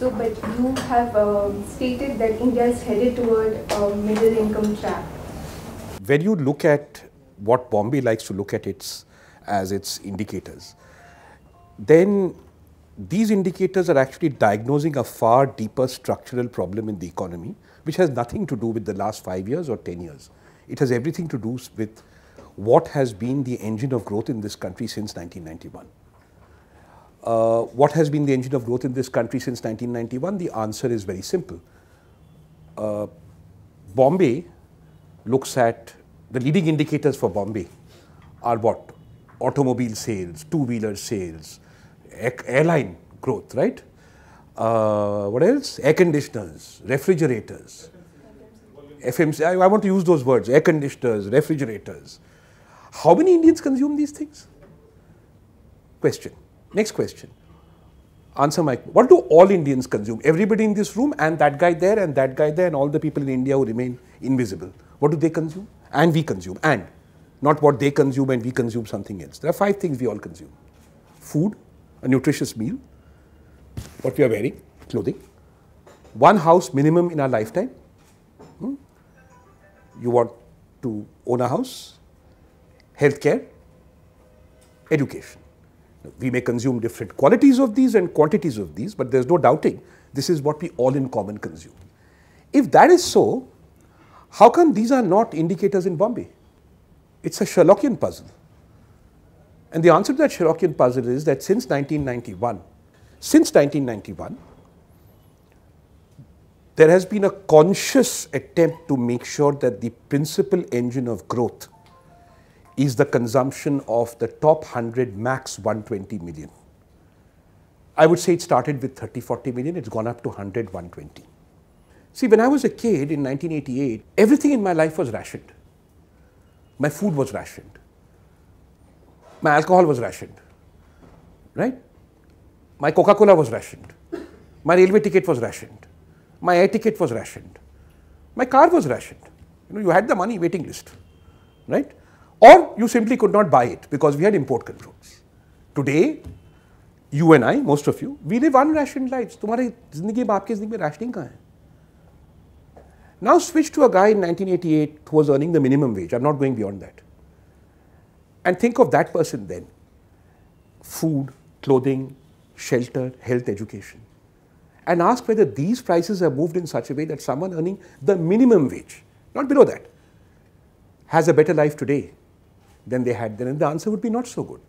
So, but you have um, stated that India is headed toward a middle income trap. When you look at what Bombay likes to look at its as its indicators, then these indicators are actually diagnosing a far deeper structural problem in the economy, which has nothing to do with the last five years or ten years. It has everything to do with what has been the engine of growth in this country since 1991. Uh, what has been the engine of growth in this country since 1991? The answer is very simple. Uh, Bombay looks at the leading indicators for Bombay are what? Automobile sales, two wheeler sales, airline growth, right? Uh, what else? Air conditioners, refrigerators, FMC. I, I want to use those words air conditioners, refrigerators. How many Indians consume these things? Question. Next question. Answer my What do all Indians consume? Everybody in this room and that guy there and that guy there and all the people in India who remain invisible. What do they consume? And we consume. And not what they consume and we consume something else. There are five things we all consume food, a nutritious meal, what we are wearing, clothing, one house minimum in our lifetime. Hmm? You want to own a house, healthcare, education. We may consume different qualities of these and quantities of these, but there's no doubting this is what we all in common consume. If that is so, how come these are not indicators in Bombay? It's a Sherlockian puzzle. And the answer to that Sherlockian puzzle is that since 1991, since 1991, there has been a conscious attempt to make sure that the principal engine of growth is the consumption of the top 100 max 120 million. I would say it started with 30, 40 million, it's gone up to 100, 120. See, when I was a kid in 1988, everything in my life was rationed. My food was rationed. My alcohol was rationed. Right? My Coca Cola was rationed. My railway ticket was rationed. My air ticket was rationed. My car was rationed. You know, you had the money waiting list. Right? or you simply could not buy it because we had import controls. Today, you and I, most of you, we live unrationed lives. तुम्हारी जिंदगी में जिंदगी में rationing कहाँ है? Now switch to a guy in 1988 who was earning the minimum wage. I'm not going beyond that. And think of that person then. Food, clothing, shelter, health, education. And ask whether these prices have moved in such a way that someone earning the minimum wage, not below that, has a better life today than they had then, and the answer would be not so good.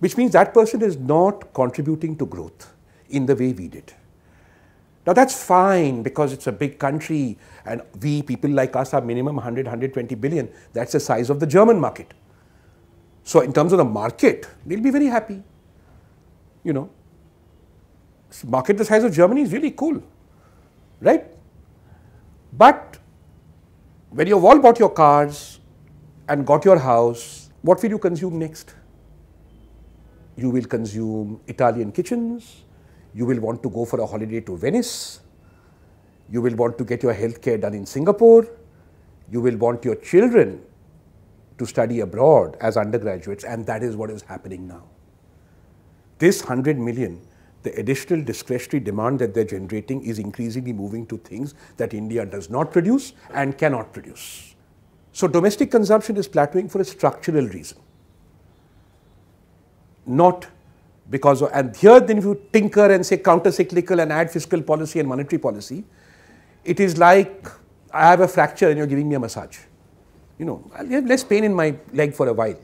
Which means that person is not contributing to growth in the way we did. Now that's fine because it's a big country and we, people like us, are minimum 100, 120 billion. That's the size of the German market. So in terms of the market, they'll be very happy. You know, market the size of Germany is really cool, right? But when you've all bought your cars, and got your house, what will you consume next? You will consume Italian kitchens, you will want to go for a holiday to Venice, you will want to get your healthcare done in Singapore, you will want your children to study abroad as undergraduates, and that is what is happening now. This 100 million, the additional discretionary demand that they're generating is increasingly moving to things that India does not produce and cannot produce. So domestic consumption is plateauing for a structural reason, not because of, and here then if you tinker and say counter-cyclical and add fiscal policy and monetary policy, it is like I have a fracture and you're giving me a massage. You know, I'll have less pain in my leg for a while.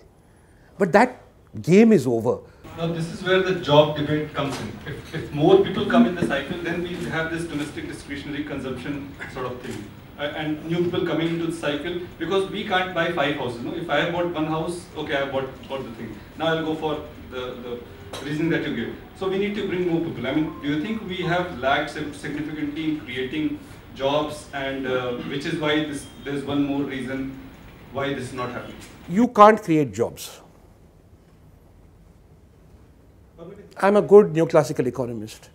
But that game is over. Now this is where the job debate comes in. If, if more people come in the cycle, then we have this domestic discretionary consumption sort of thing and new people coming into the cycle because we can't buy five houses. No? If I have bought one house, okay, I bought, bought the thing. Now I'll go for the, the reason that you gave. So we need to bring more people. I mean, do you think we have lacked significantly in creating jobs and uh, which is why this, there's one more reason why this is not happening? You can't create jobs. I'm a good neoclassical economist.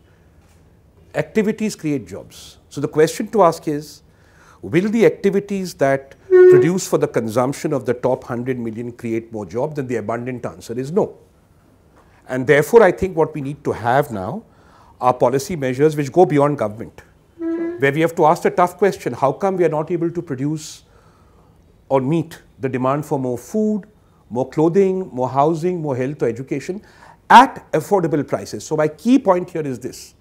Activities create jobs. So the question to ask is, Will the activities that produce for the consumption of the top 100 million create more jobs? Then the abundant answer is no. And therefore, I think what we need to have now are policy measures which go beyond government, where we have to ask the tough question how come we are not able to produce or meet the demand for more food, more clothing, more housing, more health or education at affordable prices? So, my key point here is this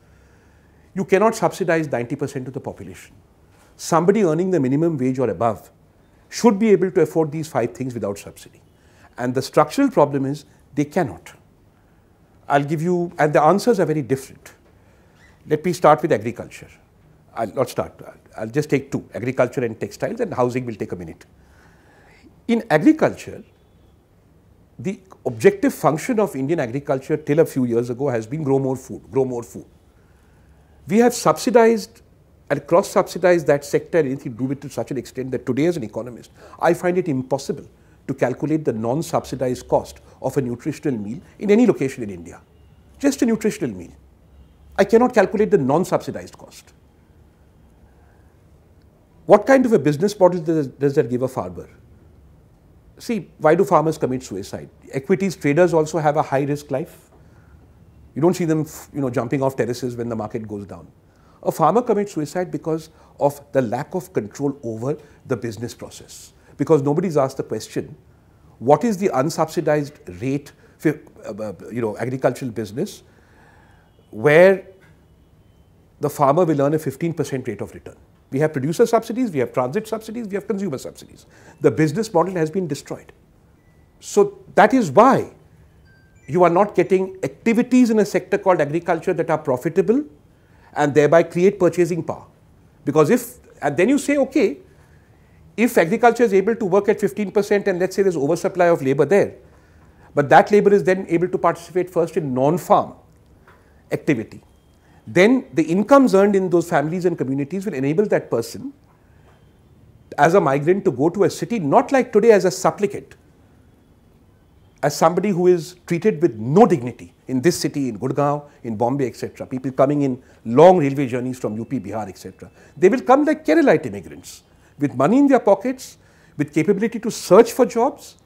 you cannot subsidize 90% of the population somebody earning the minimum wage or above should be able to afford these five things without subsidy. And the structural problem is they cannot. I'll give you, and the answers are very different. Let me start with agriculture. I'll not start, I'll just take two agriculture and textiles, and housing will take a minute. In agriculture, the objective function of Indian agriculture till a few years ago has been grow more food, grow more food. We have subsidized and cross-subsidize that sector and anything do it to such an extent that today as an economist, I find it impossible to calculate the non-subsidized cost of a nutritional meal in any location in India. Just a nutritional meal. I cannot calculate the non-subsidized cost. What kind of a business model does, does that give a farmer? See, why do farmers commit suicide? Equities traders also have a high risk life. You don't see them, you know, jumping off terraces when the market goes down. A farmer commits suicide because of the lack of control over the business process. Because nobody's asked the question, what is the unsubsidized rate for uh, uh, you know, agricultural business where the farmer will earn a 15% rate of return. We have producer subsidies, we have transit subsidies, we have consumer subsidies. The business model has been destroyed. So that is why you are not getting activities in a sector called agriculture that are profitable and thereby create purchasing power. Because if, and then you say, okay, if agriculture is able to work at 15% and let's say there's oversupply of labor there, but that labor is then able to participate first in non-farm activity, then the incomes earned in those families and communities will enable that person as a migrant to go to a city, not like today as a supplicant, as somebody who is treated with no dignity in this city, in Gurgaon, in Bombay, etc. People coming in long railway journeys from UP, Bihar, etc. They will come like Keralite immigrants with money in their pockets, with capability to search for jobs,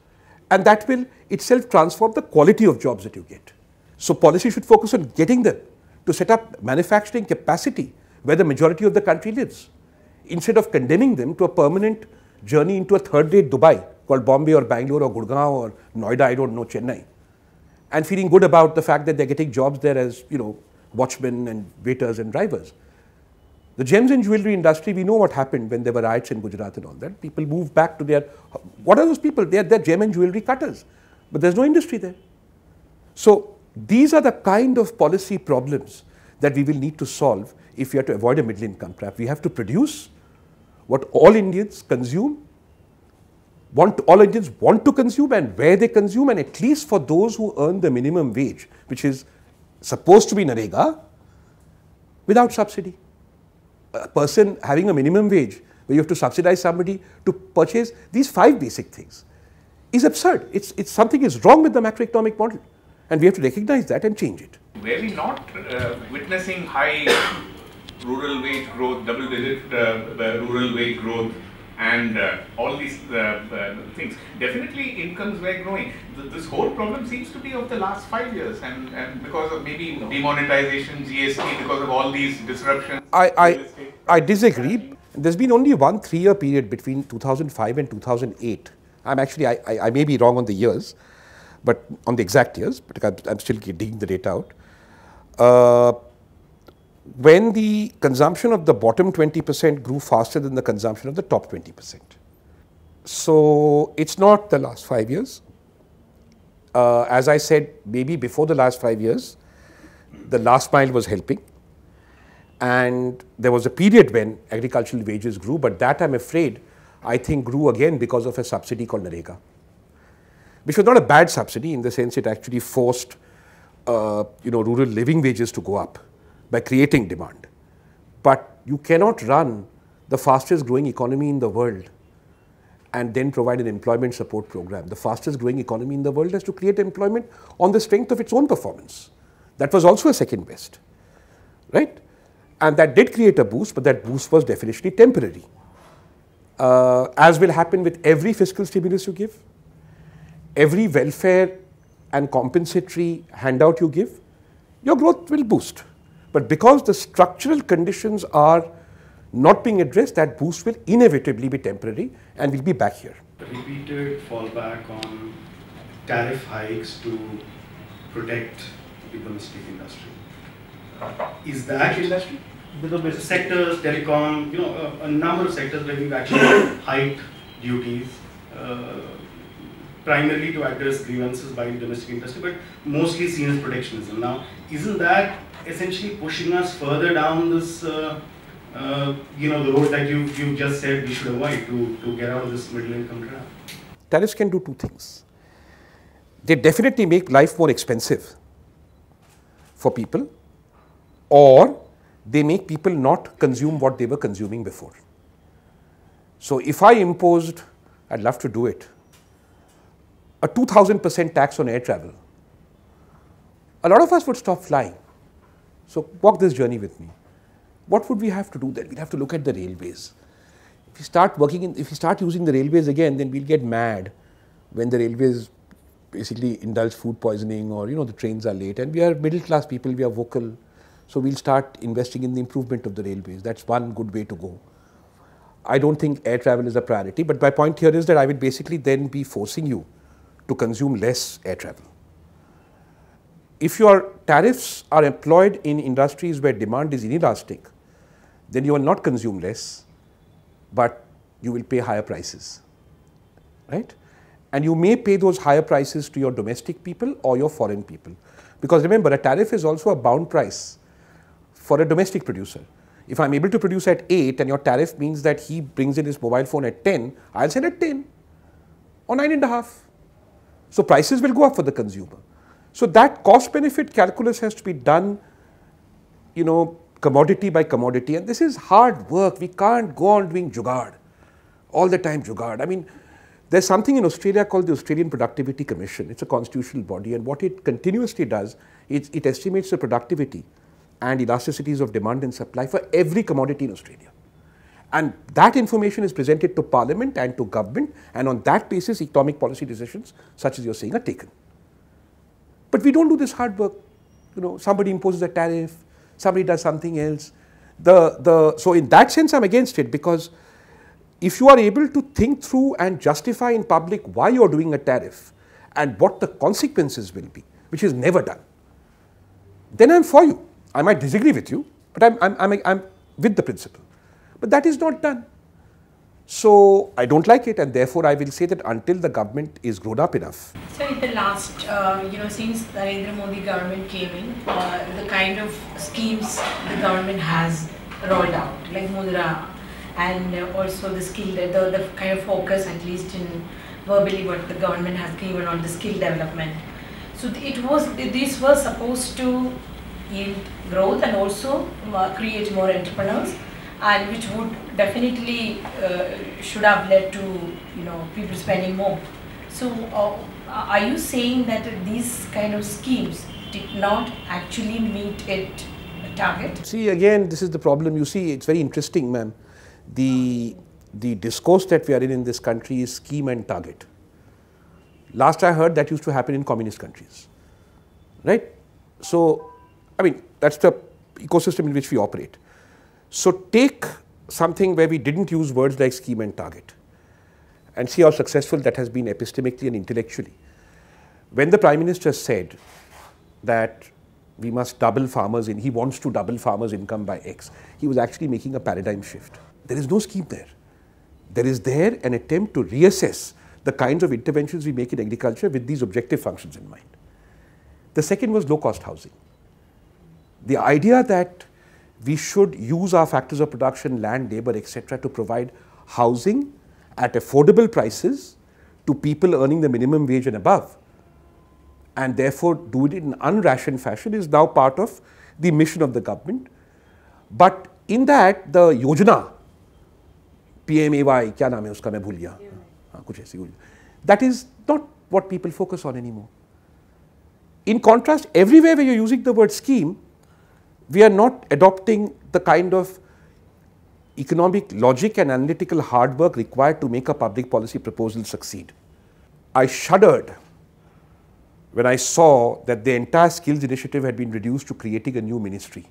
and that will itself transform the quality of jobs that you get. So policy should focus on getting them to set up manufacturing capacity where the majority of the country lives, instead of condemning them to a permanent journey into a third-rate Dubai called Bombay or Bangalore or Gurgaon or Noida, I don't know, Chennai, and feeling good about the fact that they're getting jobs there as, you know, watchmen and waiters and drivers. The gems and jewelry industry, we know what happened when there were riots in Gujarat and all that. People moved back to their, what are those people? They're, they're gem and jewelry cutters, but there's no industry there. So these are the kind of policy problems that we will need to solve if we are to avoid a middle income trap. We have to produce what all Indians consume want all Indians want to consume and where they consume and at least for those who earn the minimum wage which is supposed to be Narega without subsidy. A person having a minimum wage where you have to subsidize somebody to purchase these five basic things is absurd. It's, it's something is wrong with the macroeconomic model and we have to recognize that and change it. Were we not uh, witnessing high rural wage growth, double digit uh, rural wage growth and uh, all these uh, uh, things. Definitely incomes were growing. Th this whole problem seems to be of the last five years and, and because of maybe no. demonetization, GST, because of all these disruptions. I, I, I disagree. There's been only one three-year period between 2005 and 2008. I'm actually, I, I, I, may be wrong on the years, but on the exact years, but I'm, I'm still digging the data out. Uh, when the consumption of the bottom 20% grew faster than the consumption of the top 20%. So it's not the last five years. Uh, as I said, maybe before the last five years, the last mile was helping. And there was a period when agricultural wages grew, but that I'm afraid I think grew again because of a subsidy called Narega, which was not a bad subsidy in the sense it actually forced uh, you know, rural living wages to go up by creating demand. But you cannot run the fastest growing economy in the world and then provide an employment support program. The fastest growing economy in the world has to create employment on the strength of its own performance. That was also a second best, right? And that did create a boost, but that boost was definitely temporary. Uh, as will happen with every fiscal stimulus you give, every welfare and compensatory handout you give, your growth will boost. But because the structural conditions are not being addressed, that boost will inevitably be temporary and we'll be back here. Repeated fallback on tariff hikes to protect the domestic industry. Is that industry? The sectors, telecom, you know, a, number of sectors where we've actually hiked duties, uh, primarily to address grievances by the domestic industry, but mostly seen as protectionism. Now, isn't that essentially pushing us further down this, uh, uh, you know, the road that you you just said we should avoid to, to get out of this middle income trap? Tariffs can do two things. They definitely make life more expensive for people or they make people not consume what they were consuming before. So if I imposed, I'd love to do it, a 2000% tax on air travel, a lot of us would stop flying. So walk this journey with me. What would we have to do then? We'd have to look at the railways. If we start working in, if we start using the railways again, then we'll get mad when the railways basically indulge food poisoning or you know the trains are late and we are middle class people, we are vocal. So we'll start investing in the improvement of the railways. That's one good way to go. I don't think air travel is a priority, but my point here is that I will basically then be forcing you to consume less air travel if your tariffs are employed in industries where demand is inelastic, then you will not consume less, but you will pay higher prices, right? And you may pay those higher prices to your domestic people or your foreign people. Because remember, a tariff is also a bound price for a domestic producer. If I'm able to produce at 8 and your tariff means that he brings in his mobile phone at 10, I'll sell at 10 or nine and a half. So prices will go up for the consumer. So that cost benefit calculus has to be done, you know, commodity by commodity and this is hard work. We can't go on doing jugaad, all the time jugaad. I mean, there's something in Australia called the Australian Productivity Commission. It's a constitutional body and what it continuously does is it estimates the productivity and elasticities of demand and supply for every commodity in Australia. And that information is presented to parliament and to government and on that basis economic policy decisions such as you're saying are taken. But we don't do this hard work. You know, somebody imposes a tariff, somebody does something else. The, the, so in that sense, I'm against it because if you are able to think through and justify in public why you're doing a tariff and what the consequences will be, which is never done, then I'm for you. I might disagree with you, but I'm, I'm, I'm, I'm with the principle. But that is not done. So I don't like it, and therefore I will say that until the government is grown up enough. So in the last, uh, you know, since the Narendra Modi government came in, uh, the kind of schemes the government has rolled out, like Mudra, and also the skill, the, the kind of focus, at least in verbally, what the government has given on the skill development. So it was this was supposed to yield growth and also uh, create more entrepreneurs and which would definitely uh, should have led to you know people spending more. So uh, are you saying that these kind of schemes did not actually meet its target? See again, this is the problem. You see, it's very interesting, ma'am. The the discourse that we are in in this country is scheme and target. Last I heard, that used to happen in communist countries, right? So, I mean, that's the ecosystem in which we operate. So take something where we didn't use words like scheme and target and see how successful that has been epistemically and intellectually. When the Prime Minister said that we must double farmers in, he wants to double farmers' income by X, he was actually making a paradigm shift. There is no scheme there. There is there an attempt to reassess the kinds of interventions we make in agriculture with these objective functions in mind. The second was low cost housing. The idea that we should use our factors of production, land, labor, etc., to provide housing at affordable prices to people earning the minimum wage and above. And therefore, do it in unrationed fashion is now part of the mission of the government. But in that, the Yojana, PMAY, kya naam hai uska bhul gaya. कुछ ऐसी That is not what people focus on anymore. In contrast, everywhere where you're using the word scheme, we are not adopting the kind of economic logic and analytical hard work required to make a public policy proposal succeed. I shuddered when I saw that the entire skills initiative had been reduced to creating a new ministry.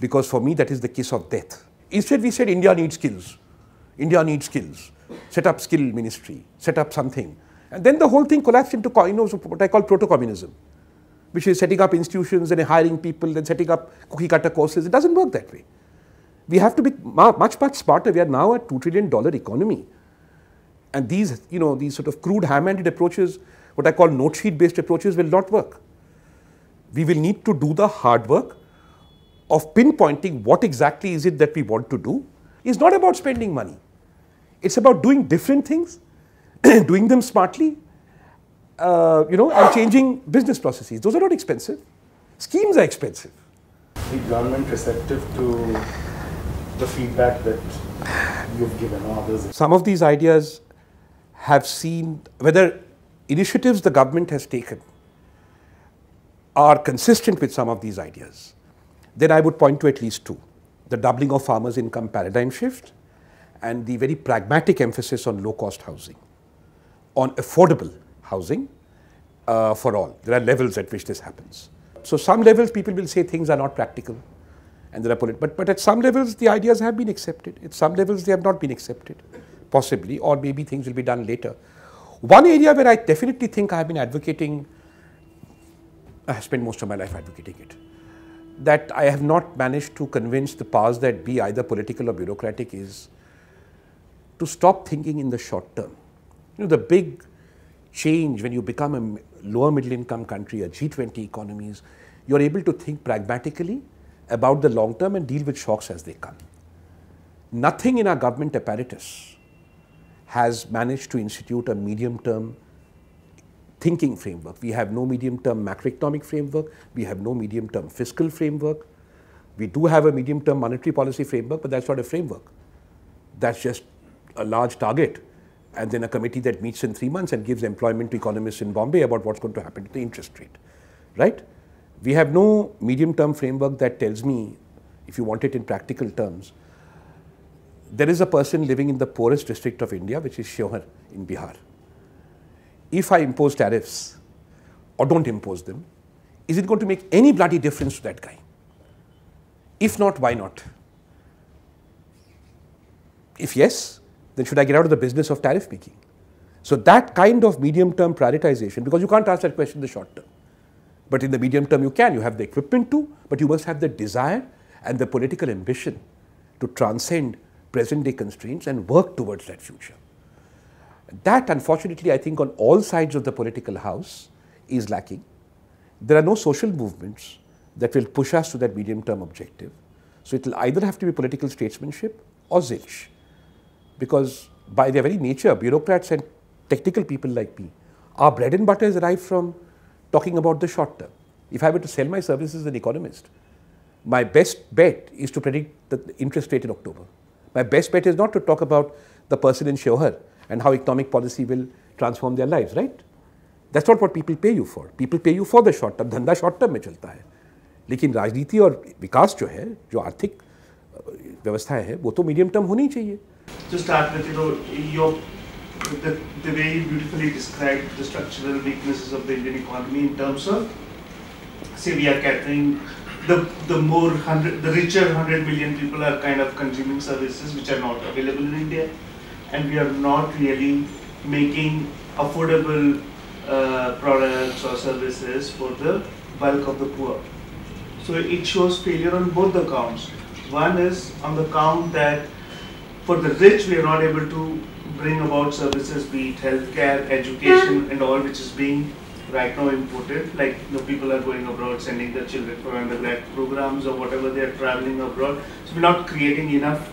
Because for me, that is the kiss of death. Instead, we said India needs skills. India needs skills. Set up skill ministry, set up something. And then the whole thing collapsed into you know, what I call proto communism which is setting up institutions and hiring people, then setting up cookie cutter courses. It doesn't work that way. We have to be much, much smarter. We are now a $2 trillion economy. And these, you know, these sort of crude ham-handed approaches, what I call note sheet based approaches will not work. We will need to do the hard work of pinpointing what exactly is it that we want to do. It's not about spending money. It's about doing different things, doing them smartly uh, you know, and changing business processes. Those are not expensive. Schemes are expensive. The government receptive to the feedback that you've given others? Some of these ideas have seen whether initiatives the government has taken are consistent with some of these ideas, then I would point to at least two. The doubling of farmers' income paradigm shift and the very pragmatic emphasis on low-cost housing, on affordable housing uh, for all. There are levels at which this happens. So some levels people will say things are not practical and there are political, but, but at some levels the ideas have been accepted. At some levels they have not been accepted, possibly, or maybe things will be done later. One area where I definitely think I have been advocating, I have spent most of my life advocating it, that I have not managed to convince the powers that be, either political or bureaucratic, is to stop thinking in the short term. You know, the big change, when you become a lower middle income country, a G20 economies, you're able to think pragmatically about the long term and deal with shocks as they come. Nothing in our government apparatus has managed to institute a medium term thinking framework. We have no medium term macroeconomic framework, we have no medium term fiscal framework. We do have a medium term monetary policy framework, but that's not a framework. That's just a large target and then a committee that meets in three months and gives employment to economists in Bombay about what's going to happen to the interest rate, right? We have no medium term framework that tells me, if you want it in practical terms, there is a person living in the poorest district of India, which is Shohar in Bihar. If I impose tariffs or don't impose them, is it going to make any bloody difference to that guy? If not, why not? If yes, then should I get out of the business of tariff making? So that kind of medium term prioritization, because you can't answer that question in the short term. But in the medium term, you can. You have the equipment to, but you must have the desire and the political ambition to transcend present day constraints and work towards that future. That, unfortunately, I think on all sides of the political house is lacking. There are no social movements that will push us to that medium term objective. So it will either have to be political statesmanship or zilch because by their very nature, bureaucrats and technical people like me, our bread and butter is derived from talking about the short term. If I were to sell my services as an economist, my best bet is to predict the interest rate in October. My best bet is not to talk about the person in Shohar and how economic policy will transform their lives, right? That's not what people pay you for. People pay you for the short term. धंधा short term में चलता है in राजनीति or Vikas jo hai, jo arthik व्यवस्थाएं uh, hai, wo to medium term honi chahiye. To start with, you know, your the, the way you beautifully described the structural weaknesses of the Indian economy in terms of, say, we are catering the the more hundred, the richer hundred million people are kind of consuming services which are not available in India, and we are not really making affordable uh, products or services for the bulk of the poor. So it shows failure on both the counts. One is on the count that for the rich, we are not able to bring about services, be it healthcare, education, hmm. and all, which is being right now imported. Like you know, people are going abroad, sending their children for undergrad programs or whatever they are traveling abroad. So we're not creating enough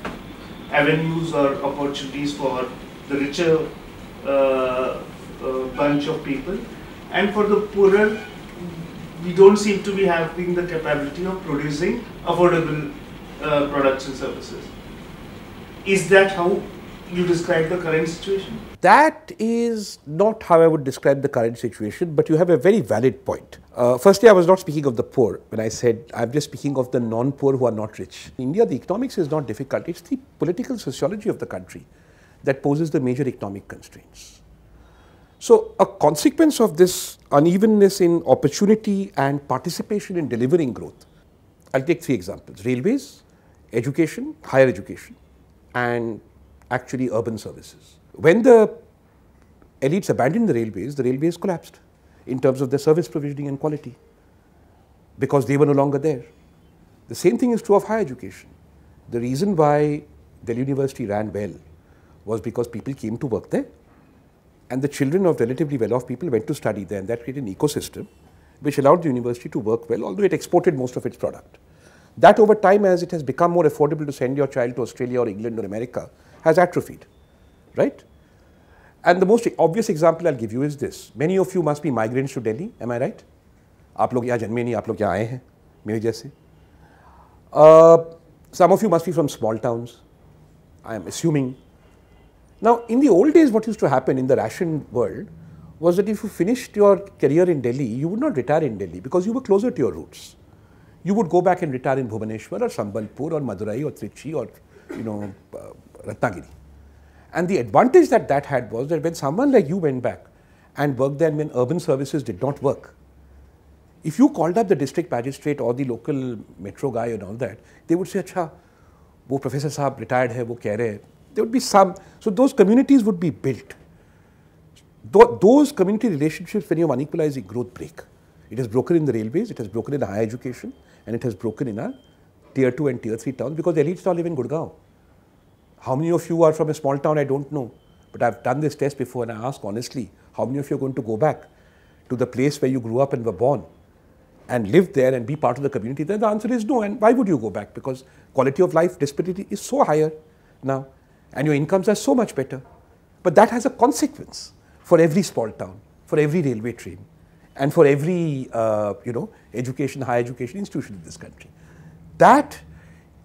avenues or opportunities for the richer uh, uh, bunch of people. And for the poorer, we don't seem to be having the capability of producing affordable uh, products and services. Is that how you describe the current situation? That is not how I would describe the current situation, but you have a very valid point. Uh, firstly, I was not speaking of the poor when I said I'm just speaking of the non poor who are not rich. In India, the economics is not difficult, it's the political sociology of the country that poses the major economic constraints. So, a consequence of this unevenness in opportunity and participation in delivering growth, I'll take three examples railways, education, higher education and actually urban services. When the elites abandoned the railways, the railways collapsed in terms of their service provisioning and quality because they were no longer there. The same thing is true of higher education. The reason why Delhi University ran well was because people came to work there and the children of relatively well-off people went to study there and that created an ecosystem which allowed the university to work well, although it exported most of its product. That over time, as it has become more affordable to send your child to Australia or England or America, has atrophied, right? And the most obvious example I'll give you is this. Many of you must be migrants to Delhi, am I right? आप लोग यहाँ जन्मे नहीं आप लोग यहाँ आए हैं मेरे जैसे Some of you must be from small towns. I am assuming. Now, in the old days, what used to happen in the ration world was that if you finished your career in Delhi, you would not retire in Delhi because you were closer to your roots you would go back and retire in Bhubaneswar or Sambalpur or Madurai or Trichy or, you know, uh, Ratnagiri. And the advantage that that had was that when someone like you went back and worked there when urban services did not work, if you called up the district magistrate or the local metro guy and all that, they would say, Acha, wo professor sahab retired hai, wo keh rahe. There would be some. So those communities would be built. Th those community relationships, when you have unequalized growth, break. It has broken in the railways, it has broken in higher education, and it has broken in our tier 2 and tier 3 towns because the elites all live in Gurgaon. How many of you are from a small town? I don't know. But I've done this test before and I ask honestly, how many of you are going to go back to the place where you grew up and were born and live there and be part of the community? Then the answer is no. And why would you go back? Because quality of life disparity is so higher now and your incomes are so much better. But that has a consequence for every small town, for every railway train, and for every uh, you know education, higher education institution in this country. That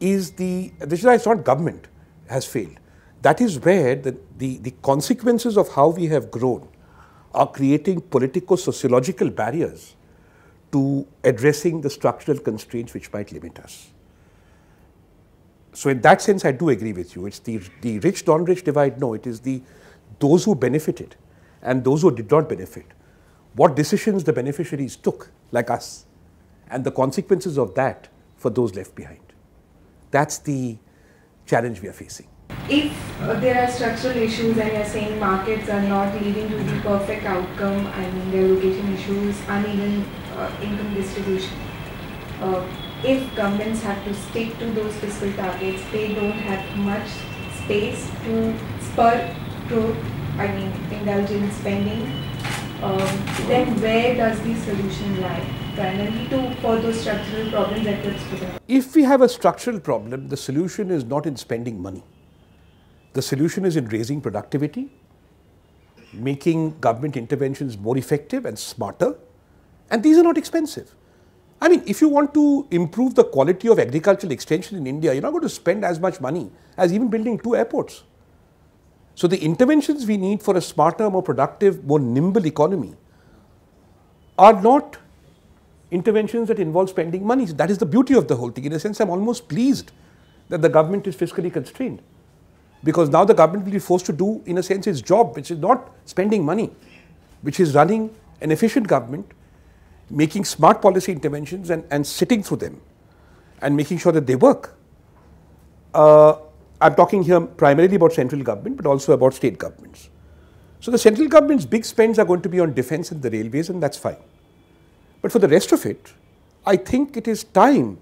is the this is why it's not government has failed. That is where the, the, the consequences of how we have grown are creating politico-sociological barriers to addressing the structural constraints which might limit us. So in that sense, I do agree with you. It's the, the rich, non-rich divide. No, it is the those who benefited and those who did not benefit what decisions the beneficiaries took, like us, and the consequences of that for those left behind. That's the challenge we are facing. If there are structural issues and you're saying markets are not leading to the perfect outcome, I mean there are location issues, uneven uh, income distribution, uh, if governments have to stick to those fiscal targets, they don't have much space to spur growth, I mean indulgent spending um, then where does the solution lie? Primarily to for those structural problems that were spoken If we have a structural problem, the solution is not in spending money. The solution is in raising productivity, making government interventions more effective and smarter, and these are not expensive. I mean, if you want to improve the quality of agricultural extension in India, you're not going to spend as much money as even building two airports. So the interventions we need for a smarter, more productive, more nimble economy are not interventions that involve spending money. That is the beauty of the whole thing. In a sense, I'm almost pleased that the government is fiscally constrained because now the government will be forced to do, in a sense, its job, which is not spending money, which is running an efficient government, making smart policy interventions and, and sitting through them and making sure that they work. Uh, I'm talking here primarily about central government, but also about state governments. So the central government's big spends are going to be on defense and the railways, and that's fine. But for the rest of it, I think it is time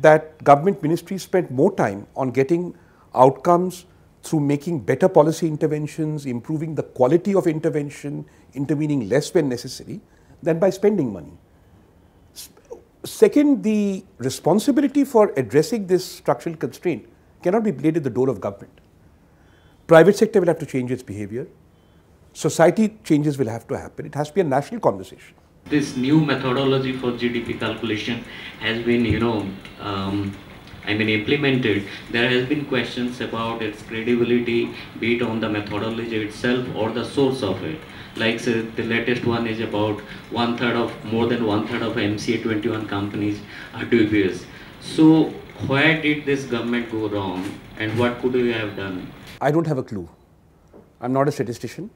that government ministries spent more time on getting outcomes through making better policy interventions, improving the quality of intervention, intervening less when necessary, than by spending money. Second, the responsibility for addressing this structural constraint cannot be played at the door of government. Private sector will have to change its behavior. Society changes will have to happen. It has to be a national conversation. This new methodology for GDP calculation has been, you know, um, I mean implemented, there has been questions about its credibility, be it on the methodology itself or the source of it. Like the latest one is about one third of, more than one third of MCA 21 companies are dubious. So where did this government go wrong and what could we have done? I don't have a clue. I'm not a statistician.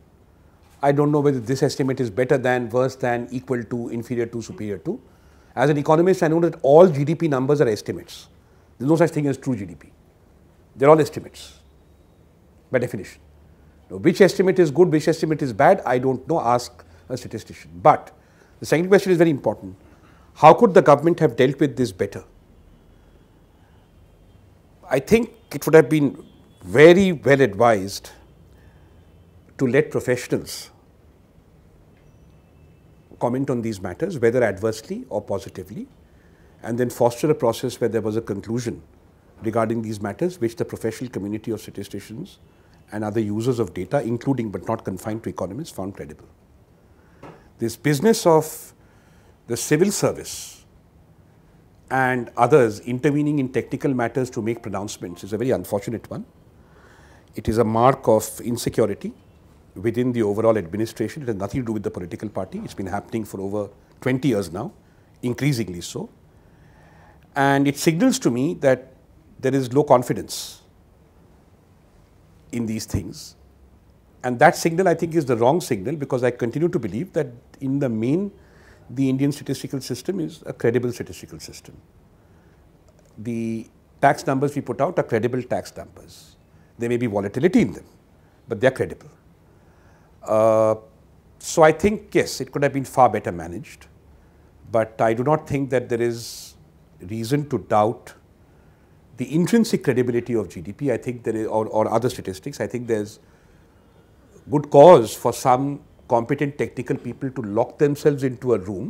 I don't know whether this estimate is better than, worse than, equal to, inferior to, superior to. As an economist, I know that all GDP numbers are estimates. There's no such thing as true GDP. They're all estimates by definition. Now, which estimate is good, which estimate is bad, I don't know. Ask a statistician. But the second question is very important. How could the government have dealt with this better? I think it would have been very well advised to let professionals comment on these matters, whether adversely or positively, and then foster a process where there was a conclusion regarding these matters, which the professional community of statisticians and other users of data, including but not confined to economists, found credible. This business of the civil service and others intervening in technical matters to make pronouncements is a very unfortunate one. It is a mark of insecurity within the overall administration. It has nothing to do with the political party. It's been happening for over 20 years now, increasingly so. And it signals to me that there is low confidence in these things. And that signal, I think, is the wrong signal because I continue to believe that in the main, the Indian statistical system is a credible statistical system. The tax numbers we put out are credible tax numbers. There may be volatility in them, but they are credible. Uh, so I think, yes, it could have been far better managed, but I do not think that there is reason to doubt the intrinsic credibility of GDP, I think there is, or, or other statistics, I think there's good cause for some competent technical people to lock themselves into a room,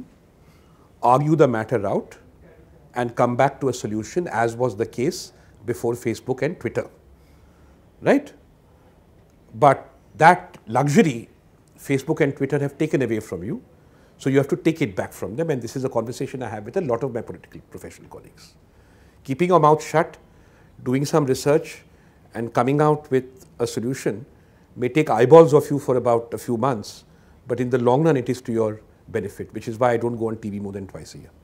argue the matter out, and come back to a solution as was the case before Facebook and Twitter, right? But that luxury Facebook and Twitter have taken away from you. So you have to take it back from them and this is a conversation I have with a lot of my political professional colleagues. Keeping your mouth shut, doing some research and coming out with a solution may take eyeballs of you for about a few months, but in the long run, it is to your benefit, which is why I don't go on TV more than twice a year.